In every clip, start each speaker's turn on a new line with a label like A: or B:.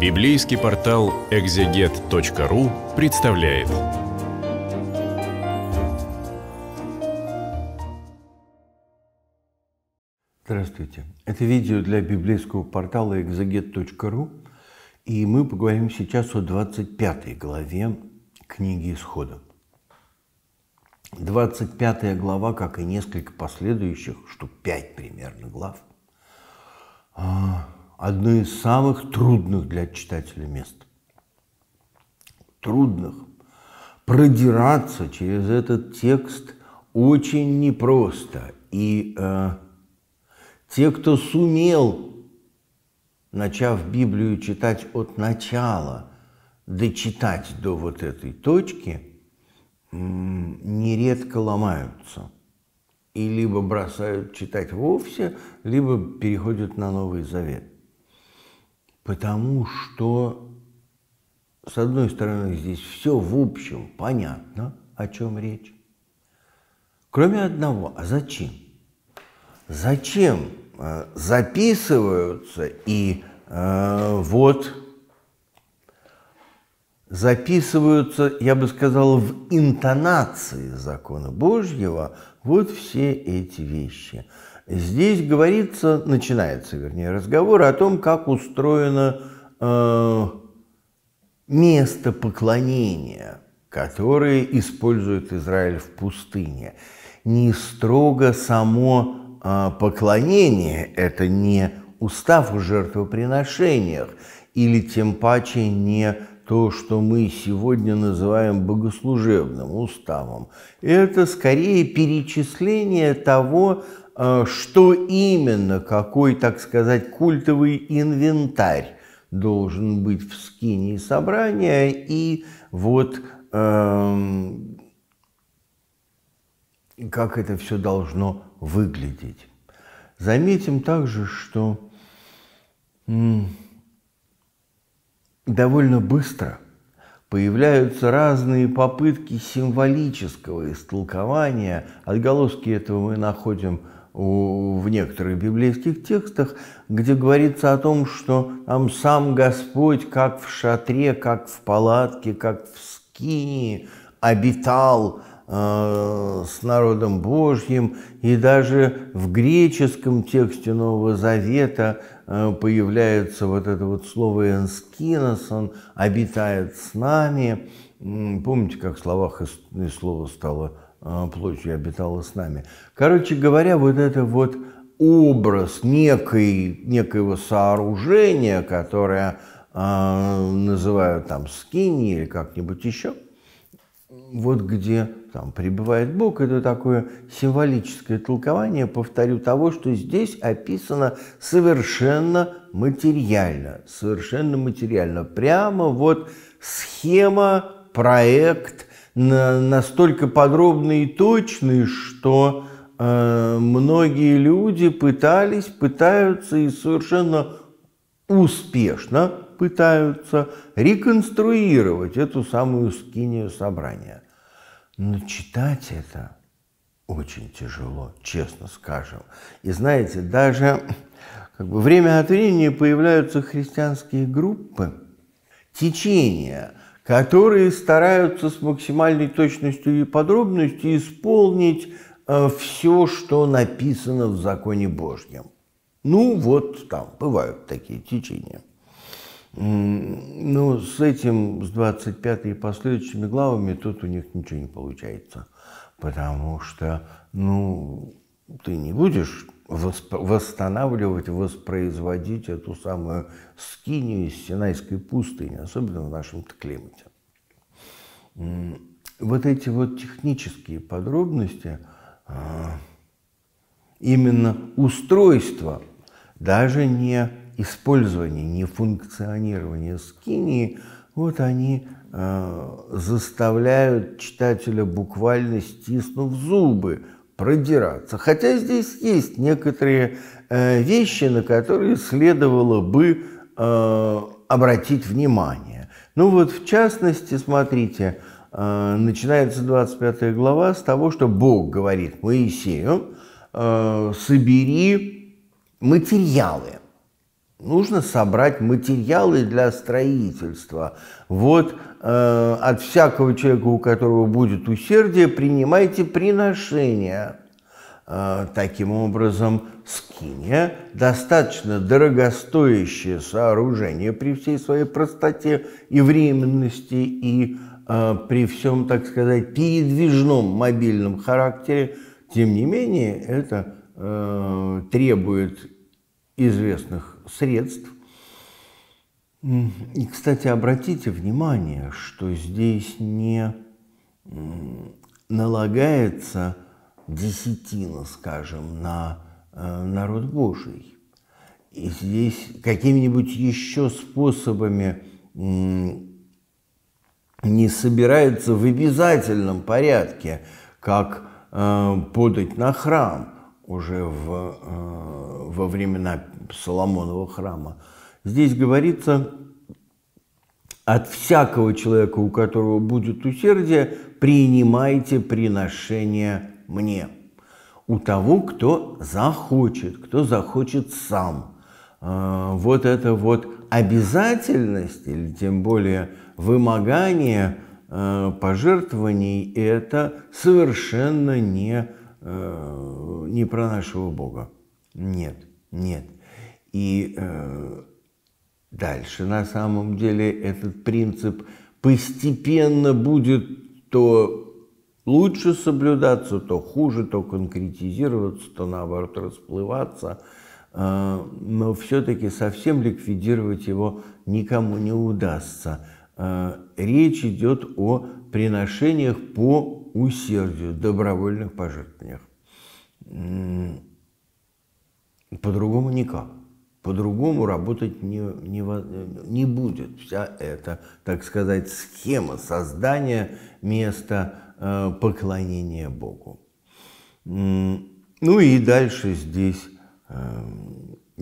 A: Библейский портал экзегет.ру представляет. Здравствуйте. Это видео для библейского портала экзегет.ру. И мы поговорим сейчас о 25 главе книги Исхода. 25 глава, как и несколько последующих, что 5 примерно глав а, – одно из самых трудных для читателя мест. Трудных. Продираться через этот текст очень непросто. И э, те, кто сумел, начав Библию читать от начала, дочитать до вот этой точки, нередко ломаются и либо бросают читать вовсе, либо переходят на Новый Завет. Потому что, с одной стороны, здесь все в общем понятно, о чем речь. Кроме одного, а зачем? Зачем э, записываются и э, вот записываются, я бы сказал, в интонации закона Божьего вот все эти вещи – Здесь говорится, начинается, вернее, разговор о том, как устроено э, место поклонения, которое использует Израиль в пустыне. Не строго само э, поклонение, это не устав в жертвоприношениях, или тем паче не то, что мы сегодня называем богослужебным уставом. Это скорее перечисление того, а, что именно, какой, так сказать, культовый инвентарь должен быть в скине собрания, и вот эм, как это все должно выглядеть. Заметим также, что довольно быстро появляются разные попытки символического истолкования. Отголоски этого мы находим в некоторых библейских текстах, где говорится о том, что там сам Господь, как в шатре, как в палатке, как в скинии, обитал э, с народом Божьим, и даже в греческом тексте Нового Завета э, появляется вот это вот слово «энскинос», он обитает с нами. Помните, как в словах и слово стало а, плотью обитала с нами. Короче говоря, вот это вот образ некой, некоего сооружения, которое э, называют там скини или как-нибудь еще, вот где там пребывает Бог, это такое символическое толкование, повторю, того, что здесь описано совершенно материально, совершенно материально. Прямо вот схема, проект, настолько подробные и точные, что э, многие люди пытались, пытаются и совершенно успешно пытаются реконструировать эту самую скинию собрания. Но читать это очень тяжело, честно скажем. И знаете, даже как бы время от времени появляются христианские группы, течения – которые стараются с максимальной точностью и подробностью исполнить э, все, что написано в законе Божьем. Ну, вот там бывают такие течения. Но с этим, с 25 и последующими главами, тут у них ничего не получается. Потому что, ну, ты не будешь восстанавливать, воспроизводить эту самую скинию из Синайской пустыни, особенно в нашем климате. Вот эти вот технические подробности, а, именно устройство, даже не использование, не функционирование скинии, вот они а, заставляют читателя буквально стиснув зубы продираться. Хотя здесь есть некоторые э, вещи, на которые следовало бы э, обратить внимание. Ну вот в частности, смотрите, э, начинается 25 глава с того, что Бог говорит Моисею, собери материалы Нужно собрать материалы для строительства. Вот э, от всякого человека, у которого будет усердие, принимайте приношения. Э, таким образом, скиния – достаточно дорогостоящее сооружение при всей своей простоте и временности, и э, при всем, так сказать, передвижном мобильном характере. Тем не менее, это э, требует известных средств. И, кстати, обратите внимание, что здесь не налагается десятина, скажем, на э, народ Божий. И здесь какими-нибудь еще способами не собирается в обязательном порядке, как э, подать на храм уже в, э, во времена Соломонова храма. Здесь говорится, от всякого человека, у которого будет усердие, принимайте приношение мне. У того, кто захочет, кто захочет сам. А, вот это вот обязательность, или тем более вымогание а, пожертвований, это совершенно не, а, не про нашего Бога. Нет, нет. И э, дальше, на самом деле, этот принцип постепенно будет то лучше соблюдаться, то хуже, то конкретизироваться, то наоборот расплываться. Э, но все-таки совсем ликвидировать его никому не удастся. Э, речь идет о приношениях по усердию, добровольных пожертвованиях. По-другому никак. По-другому работать не, не, не будет. Вся эта, так сказать, схема создания места э, поклонения Богу. Ну и дальше здесь э,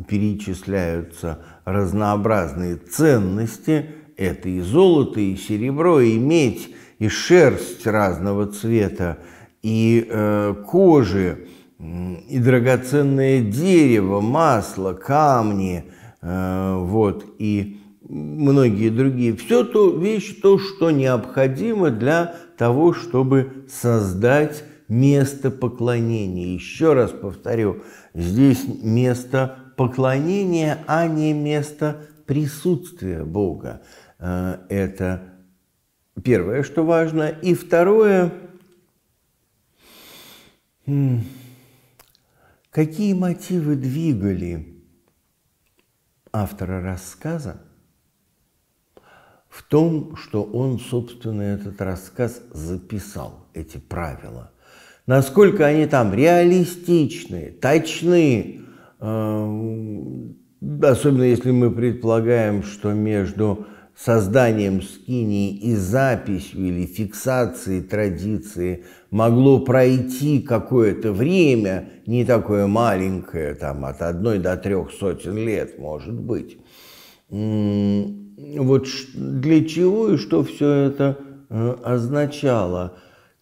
A: перечисляются разнообразные ценности. Это и золото, и серебро, и медь, и шерсть разного цвета, и э, кожи, и драгоценное дерево, масло, камни, э, вот, и многие другие. Все то вещь, то, что необходимо для того, чтобы создать место поклонения. Еще раз повторю, здесь место поклонения, а не место присутствия Бога. Э, это первое, что важно. И второе, Какие мотивы двигали автора рассказа в том, что он, собственно, этот рассказ записал, эти правила? Насколько они там реалистичны, точны, эм, особенно если мы предполагаем, что между созданием скинии и записью или фиксацией традиции могло пройти какое-то время, не такое маленькое, там от одной до трех сотен лет, может быть. Вот для чего и что все это э, означало?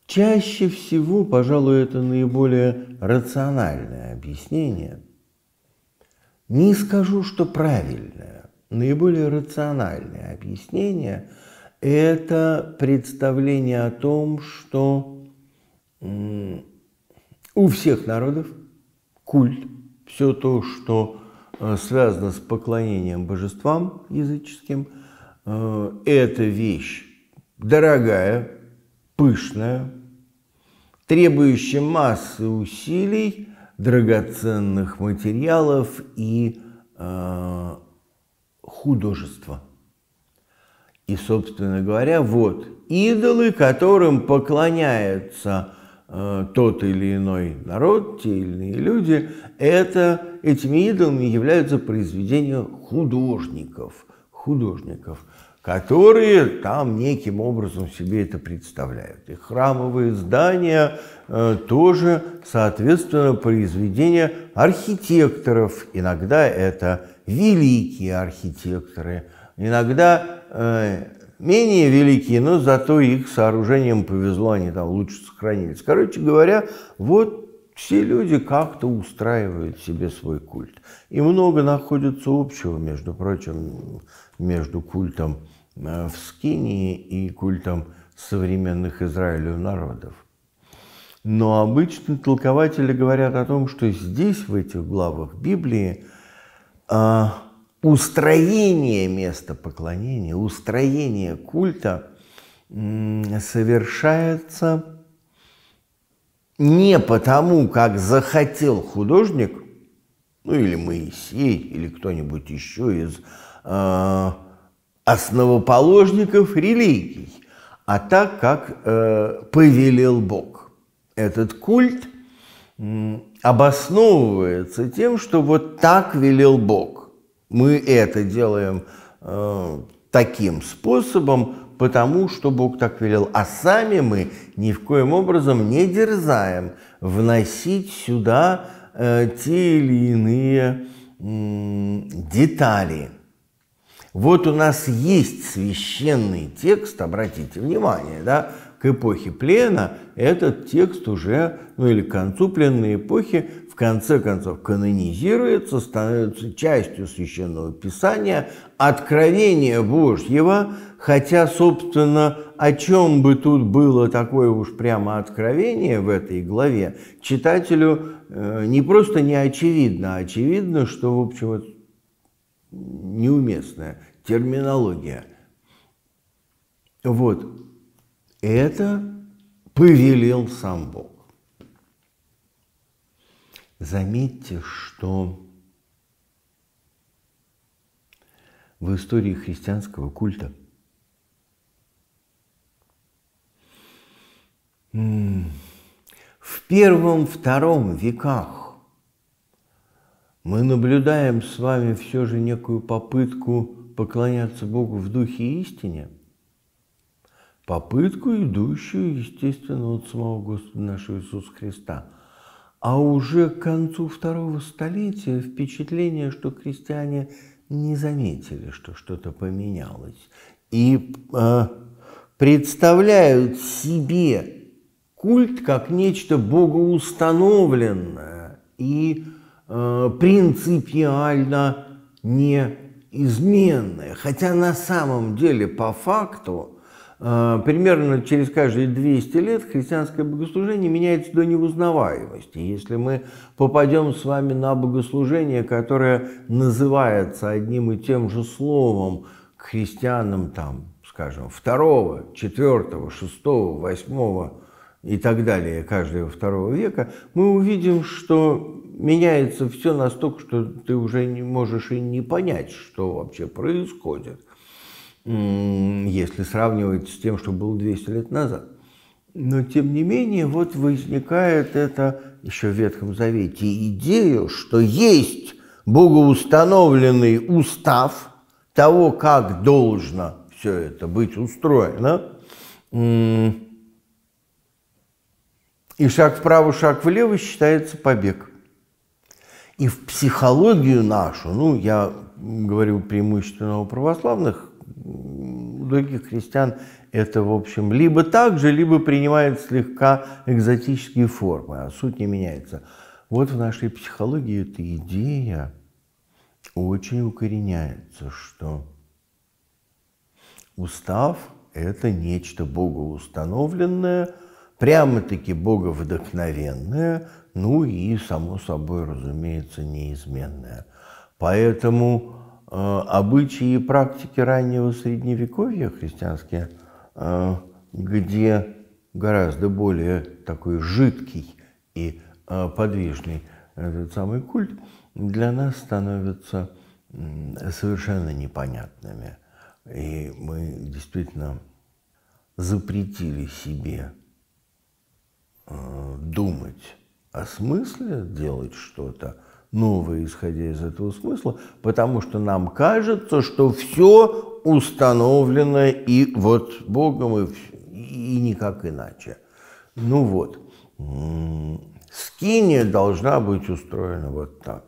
A: Чаще всего, пожалуй, это наиболее рациональное объяснение. Не скажу, что правильное. Наиболее рациональное объяснение – это представление о том, что у всех народов культ, все то, что э, связано с поклонением божествам языческим, э, это вещь дорогая, пышная, требующая массы усилий, драгоценных материалов и э, художество. И, собственно говоря, вот идолы, которым поклоняется э, тот или иной народ, те или иные люди, это, этими идолами являются произведения художников, художников, которые там неким образом себе это представляют. И храмовые здания э, тоже, соответственно, произведения архитекторов. Иногда это великие архитекторы, иногда э, менее великие, но зато их сооружением повезло, они там лучше сохранились. Короче говоря, вот все люди как-то устраивают себе свой культ. И много находится общего, между прочим, между культом э, в Скинии и культом современных Израилю народов. Но обычно толкователи говорят о том, что здесь, в этих главах Библии, а, устроение места поклонения, устроение культа совершается не потому, как захотел художник, ну или Моисей, или кто-нибудь еще из э, основоположников религий, а так, как э, повелел Бог. Этот культ – обосновывается тем, что вот так велел Бог. Мы это делаем э, таким способом, потому что Бог так велел. А сами мы ни в коем образом не дерзаем вносить сюда э, те или иные э, детали. Вот у нас есть священный текст, обратите внимание, да, к эпохе плена этот текст уже, ну или к концу пленной эпохи, в конце концов канонизируется, становится частью Священного Писания, откровение Божьего, хотя, собственно, о чем бы тут было такое уж прямо откровение в этой главе, читателю э, не просто не очевидно, а очевидно, что, в общем, вот неуместная терминология. Вот, это повелел сам Бог. Заметьте, что в истории христианского культа в первом-втором веках мы наблюдаем с вами все же некую попытку поклоняться Богу в духе истине – попытку, идущую, естественно, от самого Господа нашего Иисуса Христа. А уже к концу второго столетия впечатление, что крестьяне не заметили, что что-то поменялось, и э, представляют себе культ как нечто богоустановленное и э, принципиально неизменное. Хотя на самом деле по факту Э, примерно через каждые 200 лет христианское богослужение меняется до неузнаваемости. Если мы попадем с вами на богослужение, которое называется одним и тем же словом к христианам, там, скажем, 2, 4, 6, 8 и так далее каждого второго века, мы увидим, что меняется все настолько, что ты уже не можешь и не понять, что вообще происходит если сравнивать с тем, что было 200 лет назад. Но, тем не менее, вот возникает это еще в Ветхом Завете идею, что есть богоустановленный устав того, как должно все это быть устроено. И шаг вправо, шаг влево считается побег. И в психологию нашу, ну, я говорю преимущественно о православных у других христиан это, в общем, либо так же, либо принимает слегка экзотические формы, а суть не меняется. Вот в нашей психологии эта идея очень укореняется, что устав – это нечто богоустановленное, прямо-таки боговдохновенное, ну и, само собой, разумеется, неизменное. Поэтому Э, обычаи и практики раннего средневековья христианские, э, где гораздо более такой жидкий и э, подвижный этот самый культ, для нас становятся совершенно непонятными. И мы действительно запретили себе думать о смысле делать что-то, новое, исходя из этого смысла, потому что нам кажется, что все установлено и вот Богом, и, и никак иначе. Ну вот, м-м, скиния должна быть устроена вот так.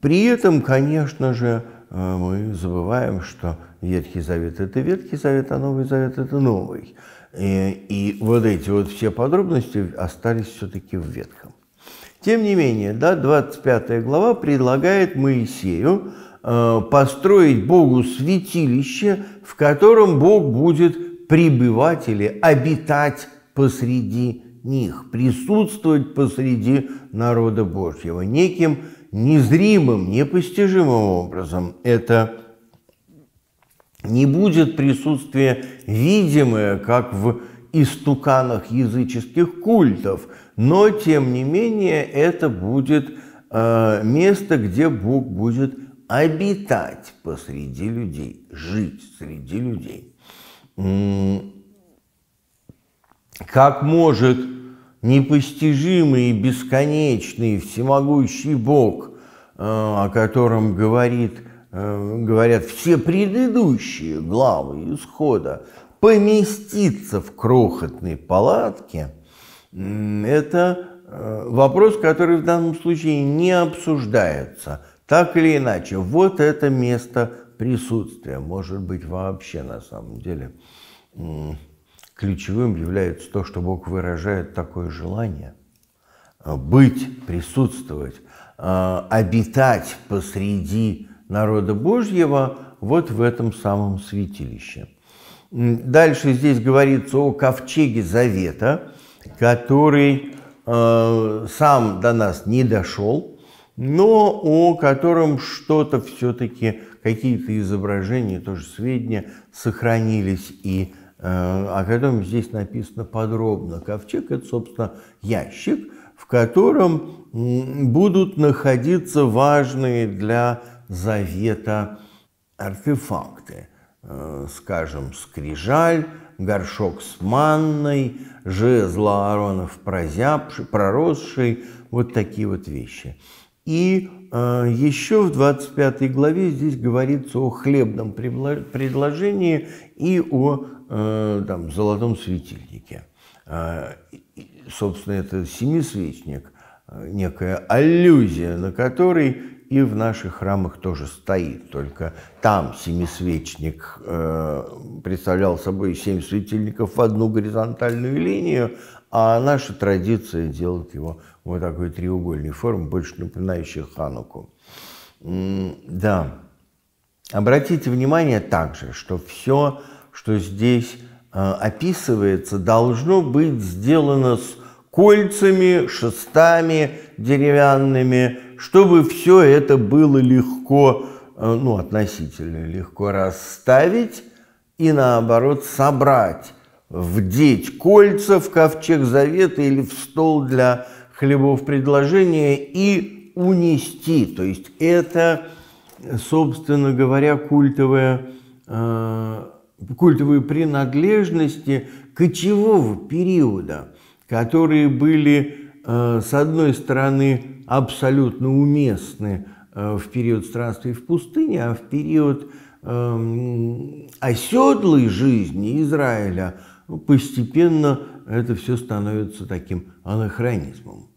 A: При этом, конечно же, э, мы забываем, что Ветхий Завет – это Ветхий Завет, а Новый Завет – это Новый. И, э, и вот эти вот все подробности остались все-таки в Ветхом. Тем не менее, да, 25 глава предлагает Моисею э, построить Богу святилище, в котором Бог будет пребывать или обитать посреди них, присутствовать посреди народа Божьего неким незримым, непостижимым образом. Это не будет присутствие видимое, как в истуканах языческих культов – но тем не менее это будет э, место, где Бог будет обитать посреди людей, жить среди людей. Как может непостижимый и бесконечный всемогущий Бог, э, о котором говорит, э, говорят все предыдущие главы исхода, поместиться в крохотной палатке – это э, вопрос, который в данном случае не обсуждается. Так или иначе, вот это место присутствия, может быть, вообще на самом деле ключевым является то, что Бог выражает такое желание э, быть, присутствовать, э, обитать посреди народа Божьего вот в этом самом святилище. Дальше здесь говорится о ковчеге Завета, который э, сам до нас не дошел, но о котором что-то все-таки, какие-то изображения, тоже сведения сохранились и э, о котором здесь написано подробно. Ковчег – это, собственно, ящик, в котором будут находиться важные для завета артефакты, э, скажем, скрижаль, горшок с манной, жезл Ааронов прозябший, проросший, вот такие вот вещи. И э, еще в 25 главе здесь говорится о хлебном предложении и о э, там, золотом светильнике. Э, собственно, это семисвечник, э, некая аллюзия, на который и в наших храмах тоже стоит. Только там семисвечник э, представлял собой семь светильников в одну горизонтальную линию, а наша традиция делать его вот такой треугольной формы, больше напоминающей хануку. М да. Обратите внимание также, что все, что здесь э, описывается, должно быть сделано с кольцами, шестами деревянными, чтобы все это было легко, э, ну, относительно легко расставить и, наоборот, собрать, вдеть кольца в ковчег завета или в стол для хлебов предложения и унести. То есть это, собственно говоря, культовая, э, культовые принадлежности кочевого периода, которые были, э, с одной стороны, абсолютно уместны э, в период странствий в пустыне, а в период эм, оседлой жизни Израиля ну, постепенно это все становится таким анахронизмом.